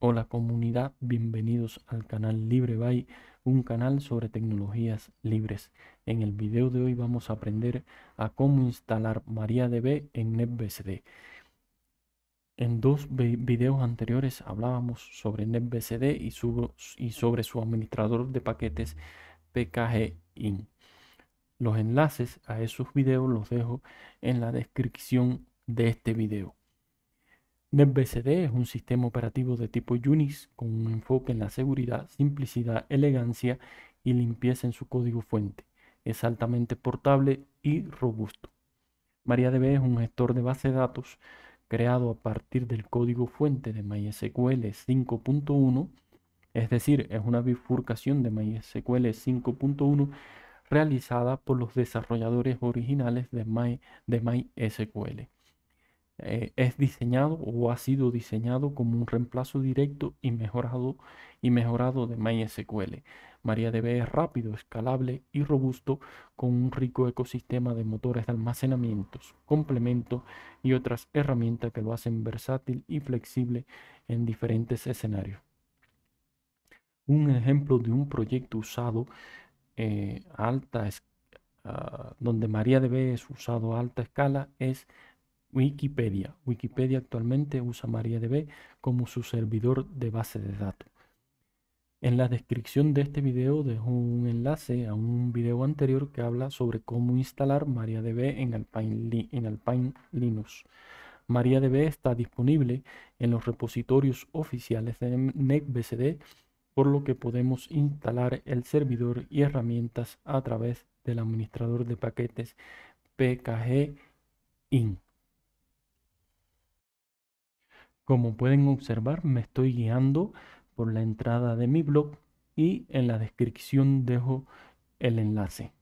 Hola comunidad, bienvenidos al canal Libre un canal sobre tecnologías libres. En el video de hoy vamos a aprender a cómo instalar MariaDB en NetBSD. En dos videos anteriores hablábamos sobre NetBCD y, y sobre su administrador de paquetes PKGIN. Los enlaces a esos videos los dejo en la descripción de este video. NetBCD es un sistema operativo de tipo Unix con un enfoque en la seguridad, simplicidad, elegancia y limpieza en su código fuente. Es altamente portable y robusto. MariaDB es un gestor de base de datos creado a partir del código fuente de MySQL 5.1, es decir, es una bifurcación de MySQL 5.1 realizada por los desarrolladores originales de, de MySQL. Eh, es diseñado o ha sido diseñado como un reemplazo directo y mejorado, y mejorado de MySQL. MariaDB es rápido, escalable y robusto con un rico ecosistema de motores de almacenamiento, complementos y otras herramientas que lo hacen versátil y flexible en diferentes escenarios. Un ejemplo de un proyecto usado eh, alta ah, donde MariaDB es usado a alta escala es Wikipedia. Wikipedia actualmente usa MariaDB como su servidor de base de datos. En la descripción de este video dejo un enlace a un video anterior que habla sobre cómo instalar MariaDB en Alpine, Linux. MariaDB está disponible en los repositorios oficiales de NetBSD, por lo que podemos instalar el servidor y herramientas a través del administrador de paquetes pkg inc como pueden observar, me estoy guiando por la entrada de mi blog y en la descripción dejo el enlace.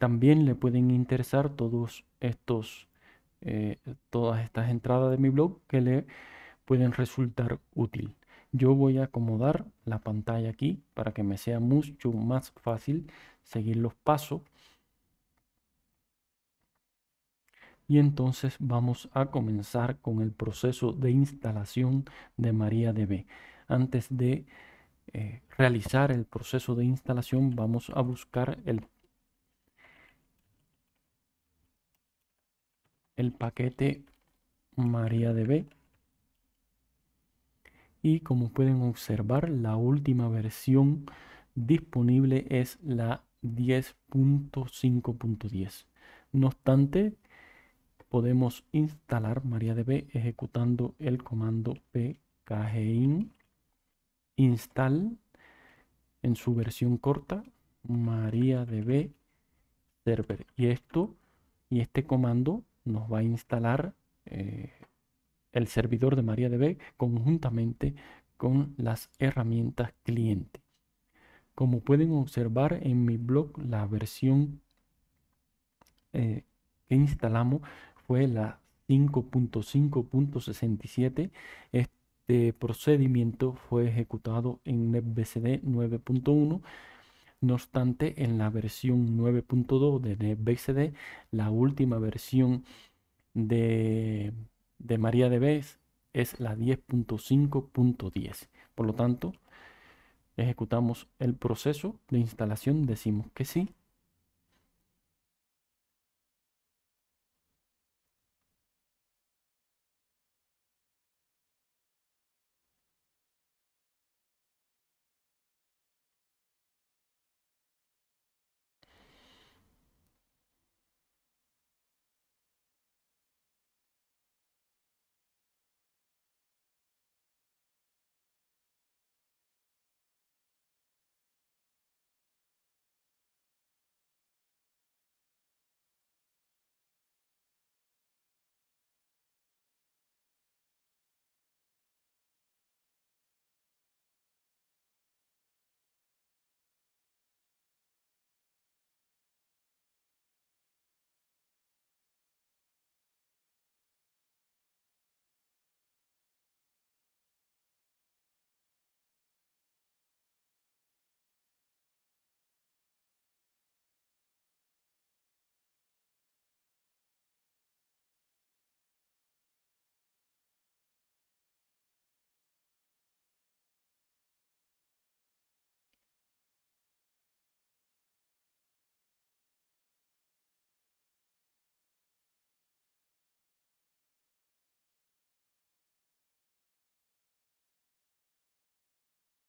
También le pueden interesar todos estos, eh, todas estas entradas de mi blog que le pueden resultar útil. Yo voy a acomodar la pantalla aquí para que me sea mucho más fácil seguir los pasos y entonces vamos a comenzar con el proceso de instalación de MariaDB. Antes de eh, realizar el proceso de instalación vamos a buscar el, el paquete MariaDB y como pueden observar la última versión disponible es la 10.5.10 no obstante podemos instalar MariaDB ejecutando el comando pkg install en su versión corta MariaDB server. Y esto y este comando nos va a instalar eh, el servidor de MariaDB conjuntamente con las herramientas cliente. Como pueden observar en mi blog, la versión eh, que instalamos fue la 5.5.67. Este procedimiento fue ejecutado en NetBCD 9.1. No obstante, en la versión 9.2 de NetBCD, la última versión de, de MariaDB es la 10.5.10. Por lo tanto, ejecutamos el proceso de instalación, decimos que sí,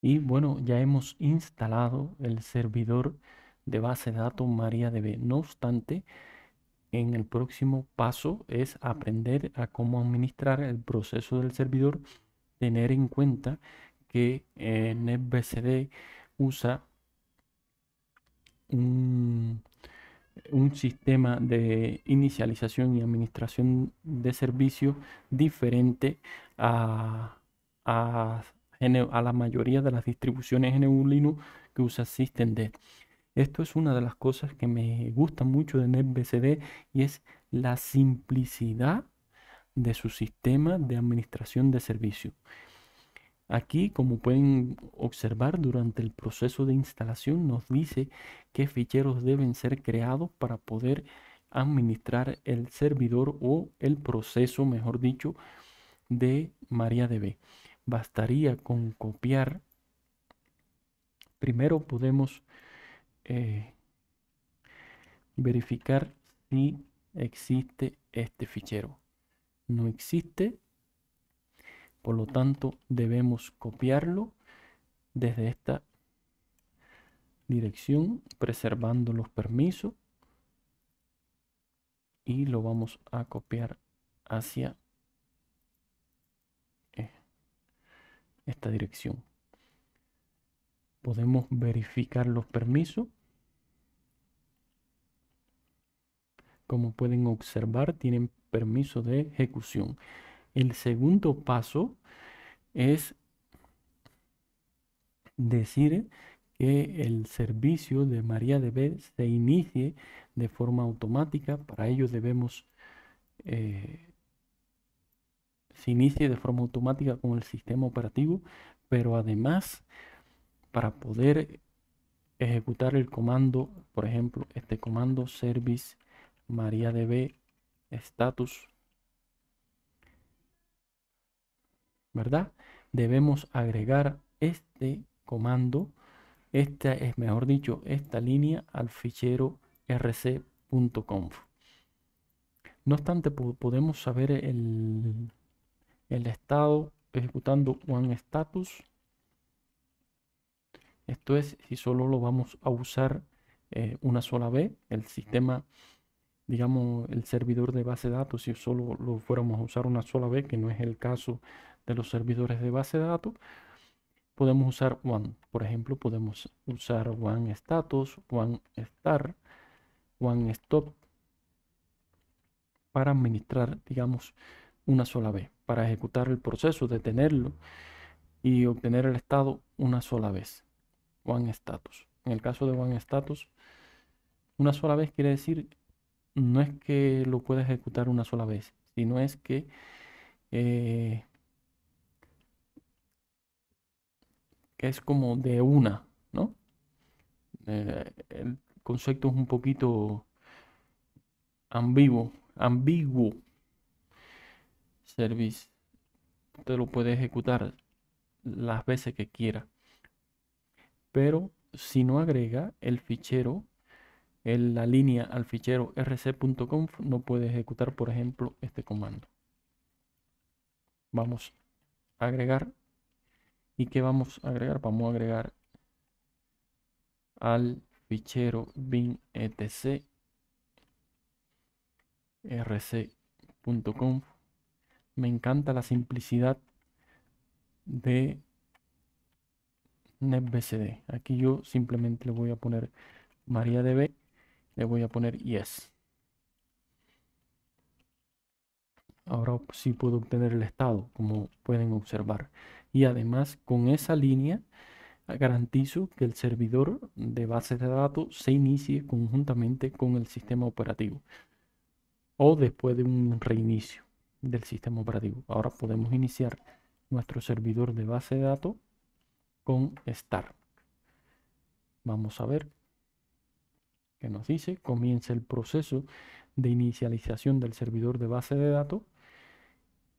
Y bueno, ya hemos instalado el servidor de base de datos MariaDB. No obstante, en el próximo paso es aprender a cómo administrar el proceso del servidor, tener en cuenta que NetBSD NetBCD usa un, sistema de inicialización y administración de servicio diferente a a la mayoría de las distribuciones GNU Linux que usa SystemD. Esto es una de las cosas que me gusta mucho de NetBCD y es la simplicidad de su sistema de administración de servicio. Aquí, como pueden observar durante el proceso de instalación, nos dice qué ficheros deben ser creados para poder administrar el servidor o el proceso, mejor dicho, de MariaDB bastaría con copiar. Primero podemos eh, verificar si existe este fichero. No existe, por lo tanto debemos copiarlo desde esta dirección, preservando los permisos y lo vamos a copiar hacia esta dirección. Podemos verificar los permisos. Como pueden observar, tienen permiso de ejecución. El segundo paso es decir que el servicio de MariaDB se inicie de forma automática. Para ello debemos eh, se inicie de forma automática con el sistema operativo, pero además para poder ejecutar el comando, por ejemplo, este comando service mariadb status, ¿verdad? Debemos agregar este comando, esta es mejor dicho, esta línea al fichero rc.conf. No obstante, podemos saber el, el estado ejecutando one status. Esto es si solo lo vamos a usar eh, una sola vez, el sistema, digamos, el servidor de base de datos, si solo lo fuéramos a usar una sola vez, que no es el caso de los servidores de base de datos, podemos usar one. Por ejemplo, podemos usar one status, one star, one stop para administrar, digamos, una sola vez para ejecutar el proceso, detenerlo y obtener el estado una sola vez. One status. En el caso de one status, una sola vez quiere decir no es que lo pueda ejecutar una sola vez, sino es que eh, es como de una, ¿no? Eh, el concepto es un poquito ambiguo, ambiguo service te lo puede ejecutar las veces que quiera. Pero si no agrega el fichero, la línea al fichero rc.conf, no puede ejecutar, por ejemplo, este comando. Vamos a agregar. ¿Y qué vamos a agregar? Vamos a agregar al fichero bin etc rc.conf me encanta la simplicidad de NetBCD. Aquí yo simplemente le voy a poner MariaDB, le voy a poner yes. Ahora sí puedo obtener el estado, como pueden observar. Y además con esa línea garantizo que el servidor de bases de datos se inicie conjuntamente con el sistema operativo o después de un reinicio del sistema operativo. Ahora podemos iniciar nuestro servidor de base de datos con start. Vamos a ver qué nos dice, comienza el proceso de inicialización del servidor de base de datos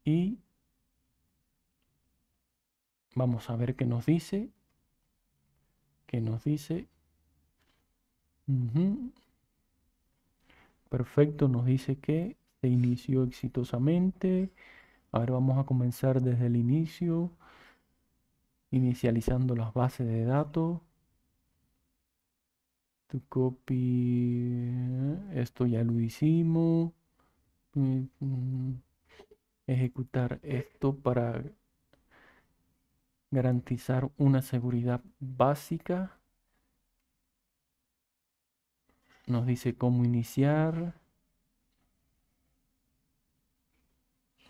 y vamos a ver qué nos dice, que nos dice, perfecto, nos dice que se este inició exitosamente. ahora vamos a comenzar desde el inicio, inicializando las bases de datos. Tu copy, esto ya lo hicimos. Mm, ejecutar esto para garantizar una seguridad básica. Nos dice cómo iniciar.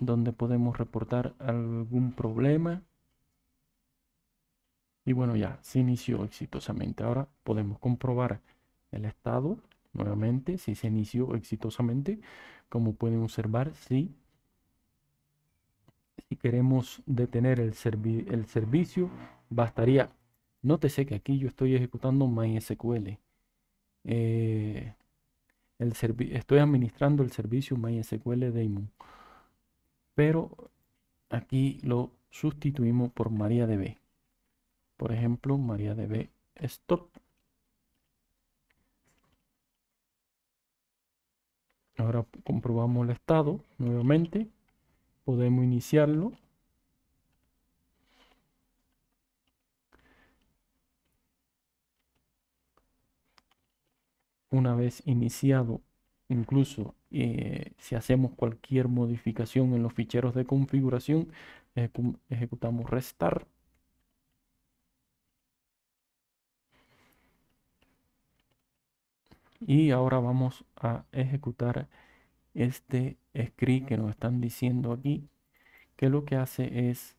donde podemos reportar algún problema. Y bueno, ya se inició exitosamente. Ahora podemos comprobar el estado nuevamente, si se inició exitosamente. Como pueden observar, si, si queremos detener el, el servicio, bastaría. Nótese que aquí yo estoy ejecutando MySQL. Eh, el estoy administrando el servicio MySQL Daemon pero aquí lo sustituimos por María MariaDB. Por ejemplo, María B stop. Ahora comprobamos el estado nuevamente. Podemos iniciarlo. Una vez iniciado Incluso eh, si hacemos cualquier modificación en los ficheros de configuración, ejecutamos restar. Y ahora vamos a ejecutar este script que nos están diciendo aquí, que lo que hace es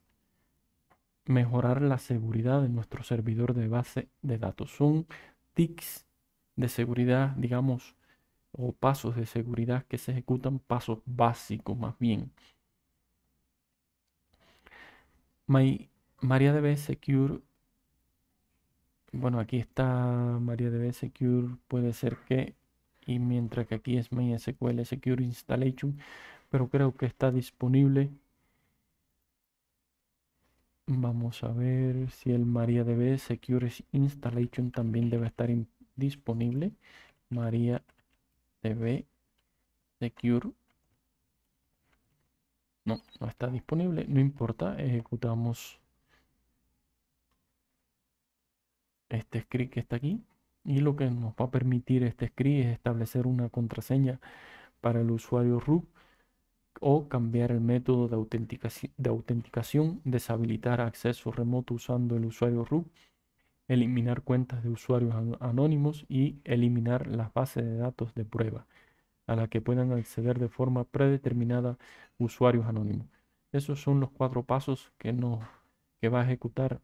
mejorar la seguridad de nuestro servidor de base de datos. Son tics de seguridad, digamos, o pasos de seguridad que se ejecutan, pasos básicos más bien. My, MariaDB Secure, bueno, aquí está MariaDB Secure, puede ser que, y mientras que aquí es MySQL Secure Installation, pero creo que está disponible. Vamos a ver si el MariaDB Secure Installation también debe estar disponible. María secure no, no está disponible, no importa, ejecutamos este script que está aquí y lo que nos va a permitir este script es establecer una contraseña para el usuario root o cambiar el método de, autenticación, de autenticación, deshabilitar acceso remoto usando el usuario root eliminar cuentas de usuarios anónimos y eliminar las bases de datos de prueba a las que puedan acceder de forma predeterminada usuarios anónimos. Esos son los cuatro pasos que, va a ejecutar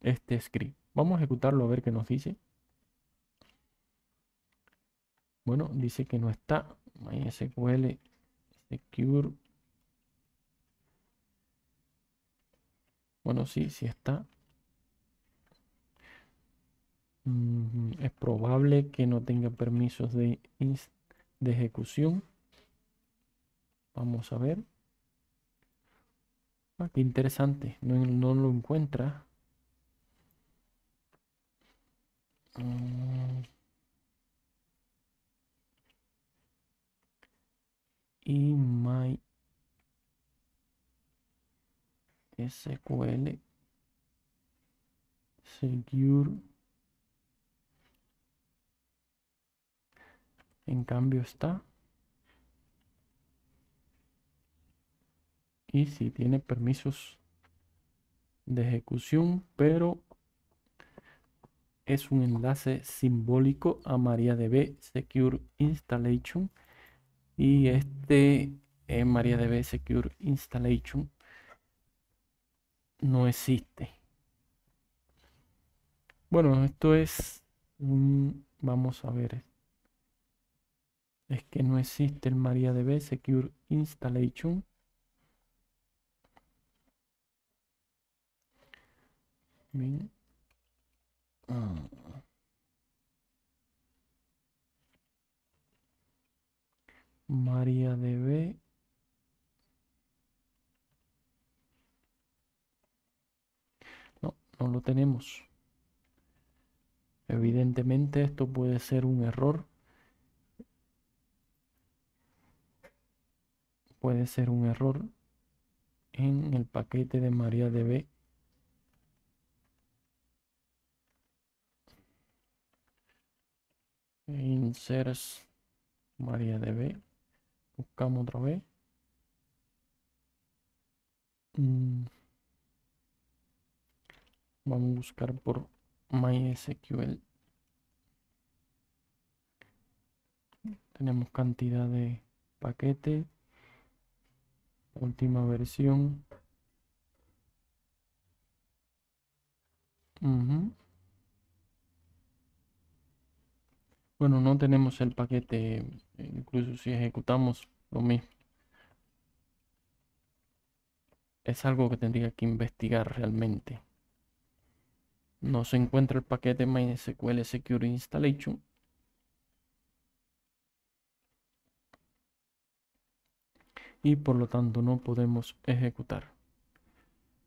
este script. Vamos a ejecutarlo a ver qué nos dice. Bueno, dice que no está. MySQL Secure. Bueno, sí, sí está. Mm, es probable que no tenga permisos de, de ejecución. Vamos a ver. Ah, qué interesante. No, no lo encuentra. Y ah. my SQL Secure En cambio está. Y si sí, tiene permisos de ejecución, pero es un enlace simbólico a MariaDB Secure Installation. Y este en eh, MariaDB Secure Installation no existe. Bueno, esto es... un... vamos a ver es que no existe el MariaDB Secure Installation. MariaDB No, no lo tenemos. Evidentemente esto puede ser un error puede ser un error en el paquete de MariaDB inserts MariaDB buscamos otra vez mm. vamos a buscar por MySQL tenemos cantidad de paquete última versión. Bueno, no tenemos el paquete, incluso si ejecutamos lo mismo. Es algo que tendría que investigar realmente. No se encuentra el paquete MySQL Secure Installation y por lo tanto no podemos ejecutar.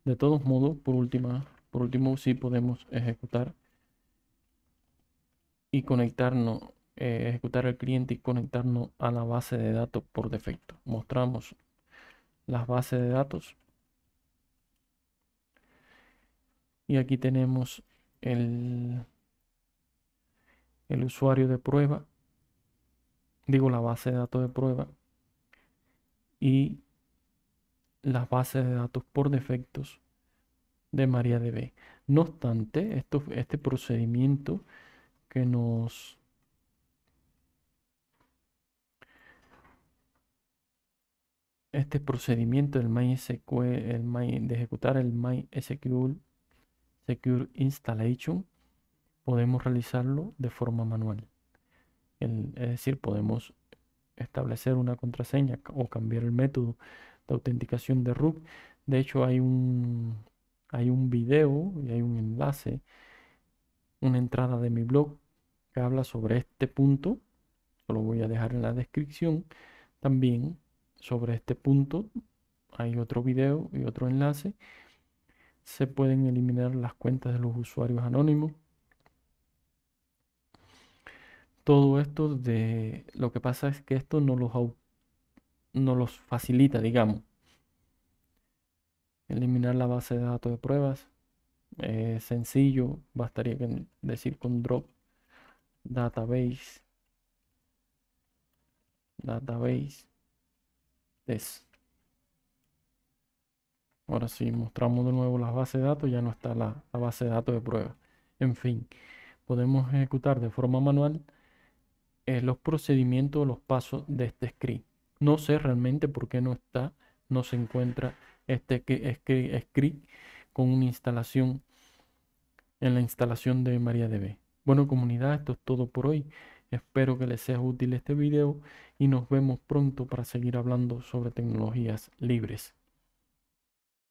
De todos modos, por, última, por último, sí podemos ejecutar y conectarnos, eh, ejecutar el cliente y conectarnos a la base de datos por defecto. Mostramos las bases de datos. Y aquí tenemos el, el usuario de prueba, digo la base de datos de prueba, y las bases de datos por defectos de MariaDB. No obstante, esto, este procedimiento que nos este procedimiento del MySQL, el de ejecutar el MySQL Secure Installation, podemos realizarlo de forma manual. es decir, podemos establecer una contraseña o cambiar el método de autenticación de root. De hecho, hay un, hay un video y hay un enlace, una entrada de mi blog que habla sobre este punto. Lo voy a dejar en la descripción. También sobre este punto hay otro video y otro enlace. Se pueden eliminar las cuentas de los usuarios anónimos todo esto de lo que pasa es que esto no los, no los facilita, digamos. Eliminar la base de datos de pruebas. Es eh, sencillo, bastaría que decir con drop database database test. Ahora si mostramos de nuevo la base de datos, ya no está la, base de datos de pruebas. En fin, podemos ejecutar de forma manual eh, los procedimientos, los pasos de este script. No sé realmente por qué no está, no se encuentra este, este script con una instalación en la instalación de MariaDB. Bueno comunidad, esto es todo por hoy. Espero que les sea útil este video y nos vemos pronto para seguir hablando sobre tecnologías libres.